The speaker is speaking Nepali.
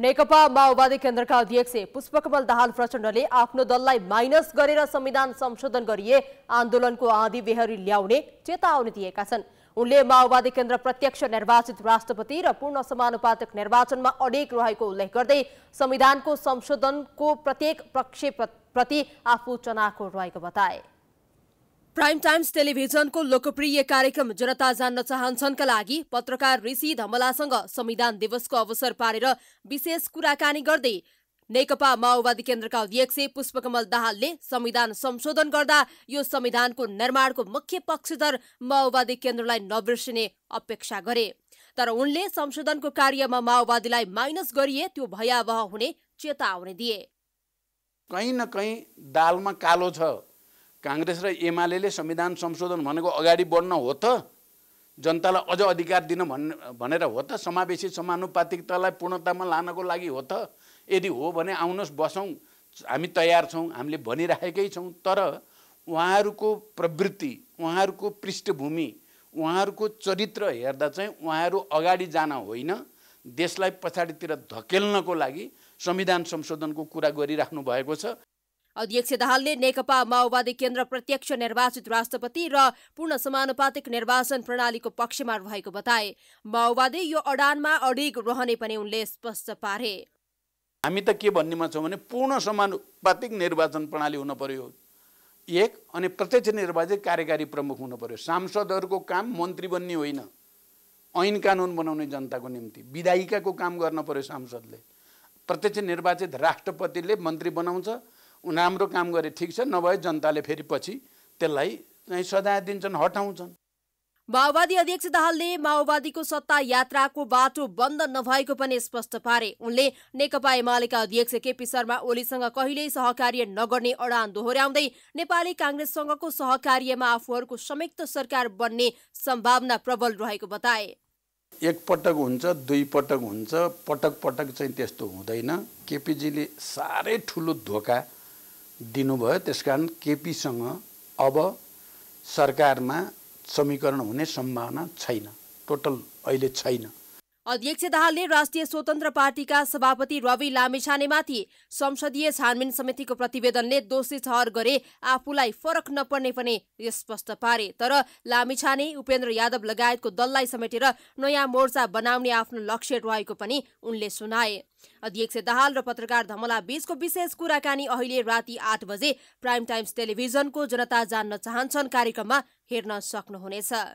नेकपा माओवादी केन्द्रका अध्यक्ष पुष्पकमल दाहाल प्रचण्डले आफ्नो दललाई माइनस गरेर संविधान संशोधन गरिए आन्दोलनको आँधी बेहरी ल्याउने चेतावनी दिएका छन् उनले माओवादी केन्द्र प्रत्यक्ष निर्वाचित राष्ट्रपति र पूर्ण समानुपातिक निर्वाचनमा अडेक रहेको उल्लेख गर्दै संविधानको संशोधनको प्रत्येक प्रति आफू चनाखो रहेको बताए प्राइम टाइम्स टेलिभिजनको लोकप्रिय कार्यक्रम जनता जान्न चाहन्छन्का लागि पत्रकार ऋषि धमलासँग संविधान दिवसको अवसर पारेर विशेष कुराकानी गर्दै नेकपा माओवादी केन्द्रका अध्यक्ष पुष्पकमल दाहालले संविधान संशोधन गर्दा यो संविधानको निर्माणको मुख्य पक्षधर माओवादी केन्द्रलाई नबिर्सिने अपेक्षा गरे तर उनले संशोधनको कार्यमा माओवादीलाई माइनस गरिए त्यो भयावह हुने चेतावनी दिए कहीँ न कहीँ दालमा कालो छ काङ्ग्रेस र एमाले संविधान संशोधन भनेको अगाडि बढ्न हो त जनतालाई अझ अधिकार दिन भन् भनेर हो त समावेशी समानुपातिकतालाई पूर्णतामा लानको लागि हो त यदि हो भने आउनुहोस् बसौँ हामी तयार छौँ हामीले भनिराखेकै छौँ तर उहाँहरूको प्रवृत्ति उहाँहरूको पृष्ठभूमि उहाँहरूको चरित्र हेर्दा चाहिँ उहाँहरू अगाडि जान होइन देशलाई पछाडितिर धकेल्नको लागि संविधान संशोधनको कुरा गरिराख्नु भएको छ अध्यक्ष दाहालले नेकपा माओवादी केन्द्र प्रत्यक्ष निर्वाचित राष्ट्रपति र पूर्ण समानुपातिक निर्वाचन प्रणालीको पक्षमा रहेको बताए माओवादी यो अडानमा अडिग रहने पनि उनले स्पष्ट पारे हामी त के भन्नेमा छौँ भने पूर्ण समानुपातिक निर्वाचन प्रणाली हुन पर्यो एक अनि प्रत्यक्ष निर्वाचित कार्यकारी प्रमुख हुनु पर्यो सांसदहरूको काम मन्त्री बन्ने होइन ऐन कानुन बनाउने जनताको निम्ति विधायिकाको काम गर्न पर्यो सांसदले प्रत्यक्ष निर्वाचित राष्ट्रपतिले मन्त्री बनाउँछ राम्रो काम गरे ठिक छ नभए जनताले फेरि पछि त्यसलाई चाहिँ सजाय दिन्छन् हटाउँछन् माओवादी अध्यक्ष दाहालले माओवादीको सत्ता यात्राको बाटो बन्द नभएको पनि स्पष्ट पारे उनले नेकपा एमालेका अध्यक्ष केपी शर्मा ओलीसँग कहिल्यै सहकार्य नगर्ने अडान दोहोऱ्याउँदै नेपाली काङ्ग्रेससँगको सहकार्यमा आफूहरूको संयुक्त सरकार बन्ने सम्भावना प्रबल रहेको बताए एक पटक हुन्छ दुई पटक हुन्छ पटक पटक चाहिँ त्यस्तो हुँदैन केपीजीले साह्रै ठुलो धोका दिनुभयो त्यस कारण केपीसँग अब सरकारमा समीकरण हुने सम्भावना छैन टोटल अहिले छैन अध्यक्ष दाहालले राष्ट्रिय स्वतन्त्र पार्टीका सभापति रवि लामिछानेमाथि संसदीय छानबिन समितिको प्रतिवेदनले दोषी छहर गरे आफूलाई फरक नपर्ने पनि स्पष्ट पारे तर लामिछाने उपेन्द्र यादव लगायतको दललाई समेटेर नयाँ मोर्चा बनाउने आफ्नो लक्ष्य रहेको पनि उनले सुनाए अध्यक्ष दाहाल र पत्रकार धमला बीचको विशेष कुराकानी अहिले राति आठ बजे प्राइम टाइम्स टेलिभिजनको जनता जान्न चाहन्छन् कार्यक्रममा हेर्न सक्नुहुनेछ